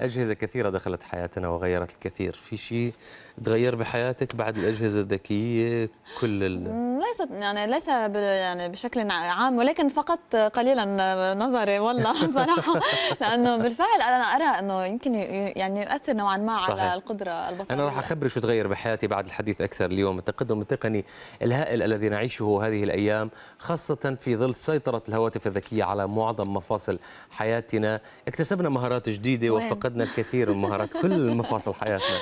أجهزة كثيرة دخلت حياتنا وغيرت الكثير في شيء تغير بحياتك بعد الأجهزة الذكية كل ال... ليست يعني ليس يعني بشكل عام ولكن فقط قليلا نظري والله صراحه لانه بالفعل انا ارى انه يمكن يعني يؤثر نوعا ما صحيح. على القدره البصريه انا راح اخبرك شو تغير بحياتي بعد الحديث اكثر اليوم التقدم التقني الهائل الذي نعيشه هذه الايام خاصه في ظل سيطره الهواتف الذكيه على معظم مفاصل حياتنا اكتسبنا مهارات جديده وين. وفقدنا الكثير من مهارات كل مفاصل حياتنا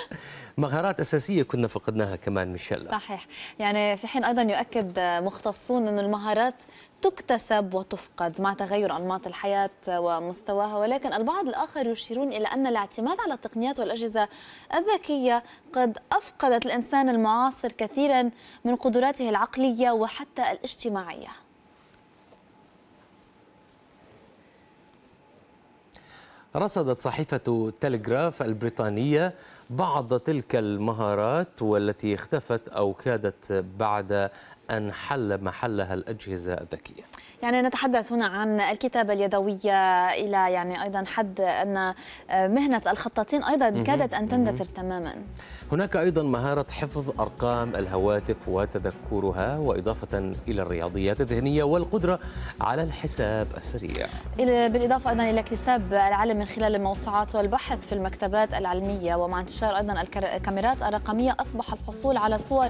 مهارات اساسيه كنا فقدناها كمان ميشيل صحيح يعني في حين ايضا يؤكد يؤكد مختصون أن المهارات تكتسب وتفقد مع تغير أنماط الحياة ومستواها ولكن البعض الآخر يشيرون إلى أن الاعتماد على التقنيات والأجهزة الذكية قد أفقدت الإنسان المعاصر كثيرا من قدراته العقلية وحتى الاجتماعية رصدت صحيفة تلغراف البريطانية بعض تلك المهارات والتي اختفت أو كادت بعد أن حل محلها الأجهزة الذكية يعني نتحدث هنا عن الكتابة اليدوية إلى يعني أيضا حد أن مهنة الخطاطين أيضا كادت أن تندثر تماما هناك أيضا مهارة حفظ أرقام الهواتف وتذكرها وإضافة إلى الرياضيات الذهنية والقدرة على الحساب السريع بالإضافة أيضا إلى اكتساب العلم من خلال الموسوعات والبحث في المكتبات العلمية ومع انتشار أيضا الكاميرات الرقمية أصبح الحصول على صور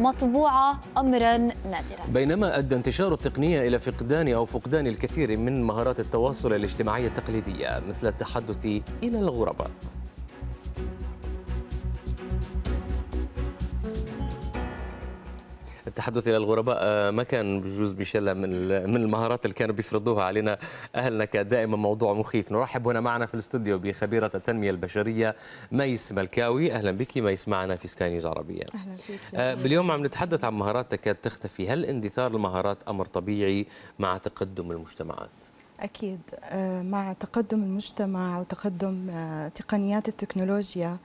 مطبوعة أمرا نادرا بينما أدى انتشار التقنية إلى فقدان فقدان أو فقدان الكثير من مهارات التواصل الاجتماعي التقليدية مثل التحدث إلى الغرباء التحدث الى الغرباء آه، ما كان بجوز بشله من من المهارات اللي كانوا بيفرضوها علينا اهلنا دائما موضوع مخيف نرحب هنا معنا في الاستوديو بخبيره التنميه البشريه ميس ملكاوي اهلا بك ميس معنا في سكاي نيوز عربيه اهلا فيك آه، اليوم عم نتحدث عن مهارات تكاد تختفي هل اندثار المهارات امر طبيعي مع تقدم المجتمعات أكيد آه، مع تقدم المجتمع وتقدم تقنيات التكنولوجيا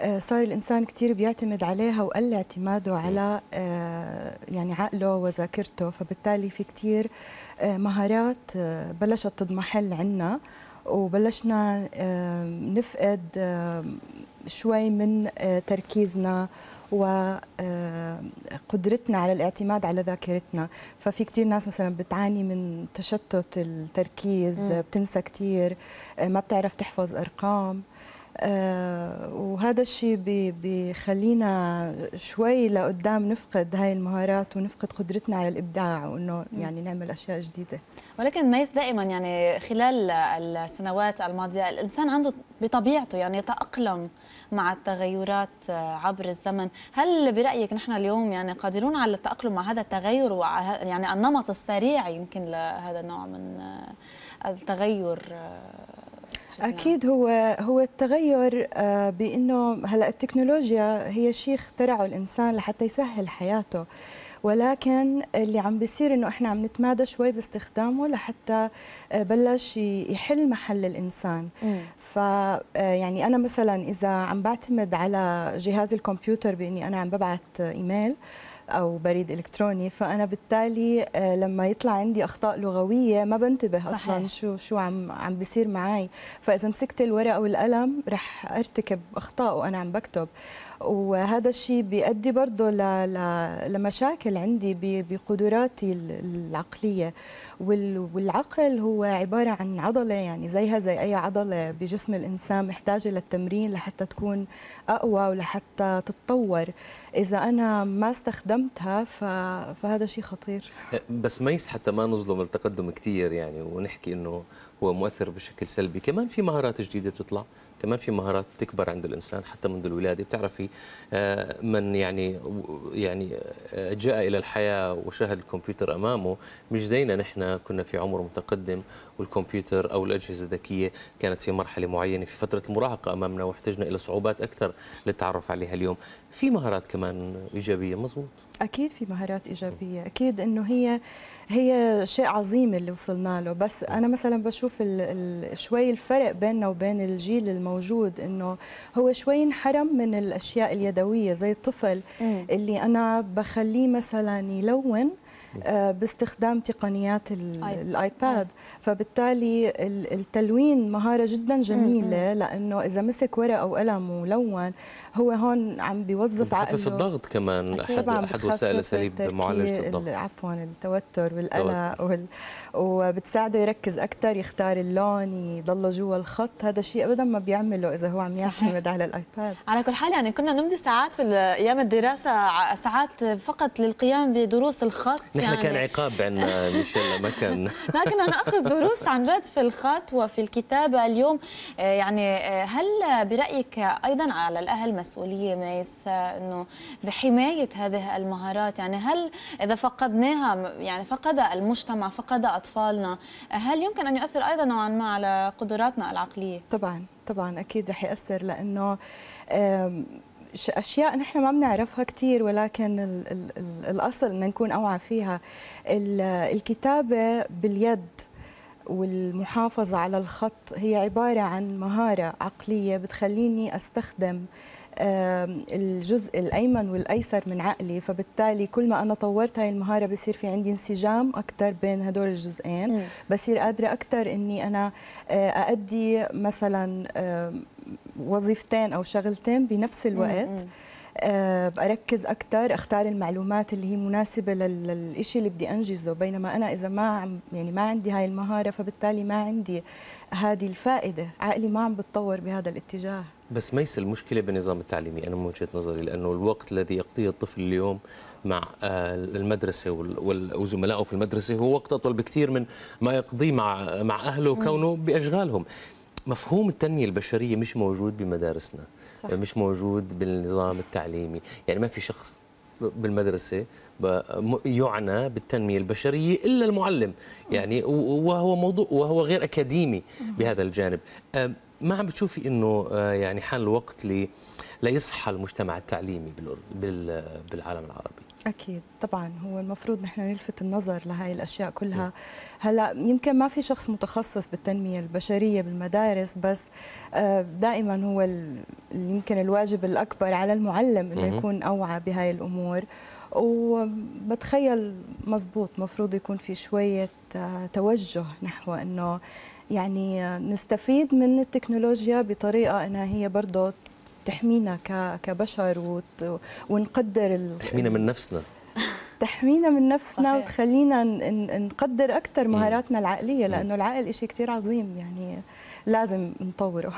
آه، صار الانسان كثير بيعتمد عليها وقل اعتماده على آه، يعني عقله وذاكرته فبالتالي في كثير آه، مهارات بلشت تضمحل عنا وبلشنا نفقد شوي من تركيزنا وقدرتنا على الاعتماد على ذاكرتنا ففي كثير ناس مثلا بتعاني من تشتت التركيز بتنسى كثير ما بتعرف تحفظ ارقام آه وهذا الشيء بخلينا شوي لقدام نفقد هاي المهارات ونفقد قدرتنا على الابداع وانه يعني نعمل اشياء جديده ولكن ميس دائما يعني خلال السنوات الماضيه الانسان عنده بطبيعته يعني يتاقلم مع التغيرات عبر الزمن هل برايك نحن اليوم يعني قادرون على التاقلم مع هذا التغير وعلى يعني النمط السريع يمكن لهذا النوع من التغير اكيد هو هو التغير آه، بانه هلا التكنولوجيا هي شيء اخترعه الانسان لحتى يسهل حياته ولكن اللي عم بيصير انه احنا عم نتمادى شوي باستخدامه لحتى آه، بلش يحل محل الانسان ف آه، يعني انا مثلا اذا عم بعتمد على جهاز الكمبيوتر باني انا عم ببعث ايميل او بريد الكتروني فانا بالتالي آه، لما يطلع عندي اخطاء لغويه ما بنتبه صحيح. شو شو عم عم بيصير معي فاذا مسكت الورقه والقلم رح ارتكب اخطاء وانا عم بكتب وهذا الشيء بيؤدي برضه لمشاكل عندي بقدراتي العقليه والعقل هو عباره عن عضله يعني زيها زي اي عضله بجسم الانسان محتاجه للتمرين لحتى تكون اقوى ولحتى تتطور اذا انا ما استخدمت قدمتها فهذا شيء خطير أه، بس ميس حتى ما نظلم التقدم كثير يعني ونحكي انه هو مؤثر بشكل سلبي كمان في مهارات جديده بتطلع كمان في مهارات تكبر عند الانسان حتى منذ الولاده بتعرفي آه، من يعني يعني آه، جاء الى الحياه وشاهد الكمبيوتر امامه مش زينا نحن كنا في عمر متقدم والكمبيوتر او الاجهزه الذكيه كانت في مرحله معينه في فتره المراهقه امامنا واحتجنا الى صعوبات اكثر للتعرف عليها اليوم في مهارات كمان ايجابيه مزبوط اكيد في مهارات ايجابيه اكيد انه هي هي شيء عظيم اللي وصلنا له بس انا مثلا بشوف الـ الـ شوي الفرق بيننا وبين الجيل الموجود انه هو شوي انحرم من الاشياء اليدويه زي الطفل اللي انا بخليه مثلا يلون آه، باستخدام تقنيات الايباد فبالتالي التلوين مهاره جدا جميله لانه اذا مسك ورقه وقلم ولون هو هون عم بيوظف عقله الضغط كمان احد احد وسائل اساليب معالجه الضغط عفوا التوتر والقلق وال... وبتساعده يركز اكثر يختار اللون يضله جوا الخط هذا شيء ابدا ما بيعمله اذا هو عم يعتمد على الايباد على كل حال يعني كنا نمضي ساعات في ايام الدراسه ساعات فقط للقيام بدروس الخط احنا كان يعني. عقاب عندنا ميشيل ما كان لكن انا اخذ دروس عن جد في الخط وفي الكتابه اليوم آه، يعني آه، هل برايك ايضا على الاهل مسؤوليه ميس انه بحمايه هذه المهارات يعني هل اذا فقدناها يعني فقد المجتمع فقد اطفالنا هل يمكن ان يؤثر ايضا نوعا ما على قدراتنا العقليه طبعا طبعا اكيد رح ياثر لانه اشياء نحن ما بنعرفها كثير ولكن الـ الـ الـ الاصل ان نكون اوعى فيها الكتابه باليد والمحافظه على الخط هي عباره عن مهاره عقليه بتخليني استخدم الجزء الايمن والايسر من عقلي فبالتالي كل ما انا طورت هاي المهاره بصير في عندي انسجام اكثر بين هدول الجزئين بصير قادره اكثر اني انا آه، اادي مثلا وظيفتين او شغلتين بنفس الوقت آه، بركز اكثر اختار المعلومات اللي هي مناسبه للشيء اللي بدي انجزه بينما انا اذا ما عم يعني ما عندي هاي المهاره فبالتالي ما عندي هذه الفائده عقلي ما عم بتطور بهذا الاتجاه بس ميس المشكله بالنظام التعليمي انا من وجهه نظري لانه الوقت الذي يقضيه الطفل اليوم مع آه، المدرسه وزملائه في المدرسه هو وقت اطول بكثير من ما يقضيه مع مع اهله كونه باشغالهم مفهوم التنمية البشرية مش موجود بمدارسنا صح. مش موجود بالنظام التعليمي يعني ما في شخص بالمدرسة يعنى بالتنمية البشرية إلا المعلم يعني وهو موضوع وهو غير أكاديمي بهذا الجانب ما عم بتشوفي إنه آه، يعني حان الوقت ليصحى المجتمع التعليمي بالعالم العربي اكيد طبعا هو المفروض نحن نلفت النظر لهي الاشياء كلها نعم. هلا يمكن ما في شخص متخصص بالتنميه البشريه بالمدارس بس آه، دائما هو يمكن الواجب الاكبر على المعلم انه يكون اوعى بهاي الامور وبتخيل مزبوط مفروض يكون في شويه آه، توجه نحو انه يعني آه، نستفيد من التكنولوجيا بطريقه انها هي برضه تحمينا كبشر ونقدر تحمينا من نفسنا تحمينا من نفسنا صحيح. وتخلينا نقدر اكثر مهاراتنا العقليه لانه العقل شيء كثير عظيم يعني لازم نطوره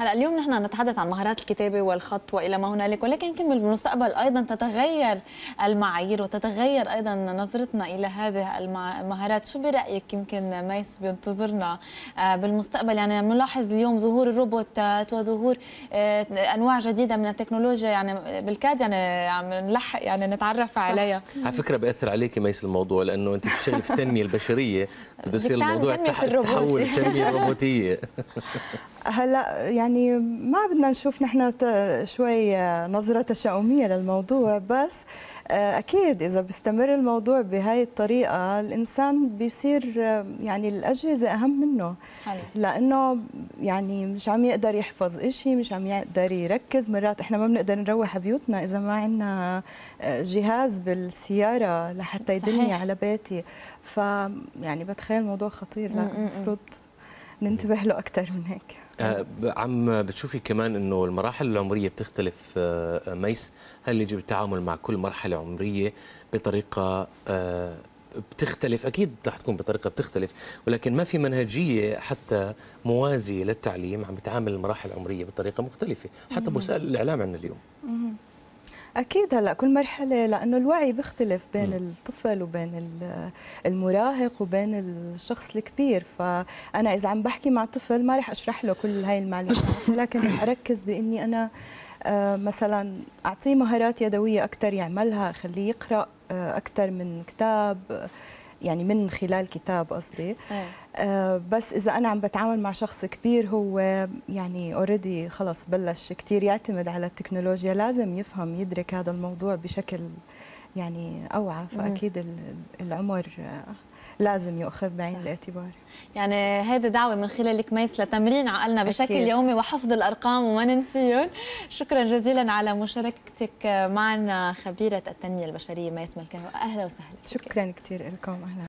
هلا اليوم نحن نتحدث عن مهارات الكتابه والخط والى ما هنالك ولكن يمكن بالمستقبل ايضا تتغير المعايير وتتغير ايضا نظرتنا الى هذه المهارات شو برايك يمكن ما بينتظرنا آه، بالمستقبل يعني نلاحظ اليوم ظهور الروبوتات وظهور آه، انواع جديده من التكنولوجيا يعني بالكاد يعني عم نلحق يعني نتعرف عليها على فكره بياثر عليك ميس الموضوع لانه انت بتشتغلي في التنميه البشريه بده يصير الموضوع تحول التنميه الروبوتيه هلا يعني ما بدنا نشوف نحن شوي آه، نظره تشاؤميه للموضوع بس آه، اكيد اذا بيستمر الموضوع بهاي الطريقه الانسان بيصير آه، يعني الاجهزه اهم منه لانه يعني مش عم يقدر يحفظ شيء مش عم يقدر يركز مرات احنا ما بنقدر نروح بيوتنا اذا ما عندنا جهاز بالسياره لحتى يدلني على بيتي ف يعني بتخيل الموضوع خطير لكن المفروض ننتبه له اكثر من هيك آه، عم بتشوفي كمان انه المراحل العمريه بتختلف آه، ميس هل يجب التعامل مع كل مرحله عمريه بطريقه آه، بتختلف اكيد رح تكون بطريقه بتختلف ولكن ما في منهجيه حتى موازيه للتعليم عم بتعامل المراحل العمريه بطريقه مختلفه حتى بوسائل الاعلام عندنا اليوم اكيد هلا كل مرحله لانه الوعي بيختلف بين م. الطفل وبين المراهق وبين الشخص الكبير فانا اذا عم بحكي مع طفل ما رح اشرح له كل هاي المعلومات لكن رح اركز باني انا آه، مثلا اعطيه مهارات يدويه اكثر يعملها خليه يقرا آه، اكثر من كتاب يعني من خلال كتاب قصدي إيه. آه، بس اذا انا عم بتعامل مع شخص كبير هو يعني اوريدي خلص بلش كثير يعتمد على التكنولوجيا لازم يفهم يدرك هذا الموضوع بشكل يعني اوعى فاكيد العمر لازم يؤخذ بعين الاعتبار يعني هذا دعوة من خلالك ميس لتمرين عقلنا بشكل أكيد. يومي وحفظ الأرقام وما ننسيهم شكرا جزيلا على مشاركتك معنا خبيرة التنمية البشرية ميس ملكه أهلا وسهلا شكرا كثير لكم أهلا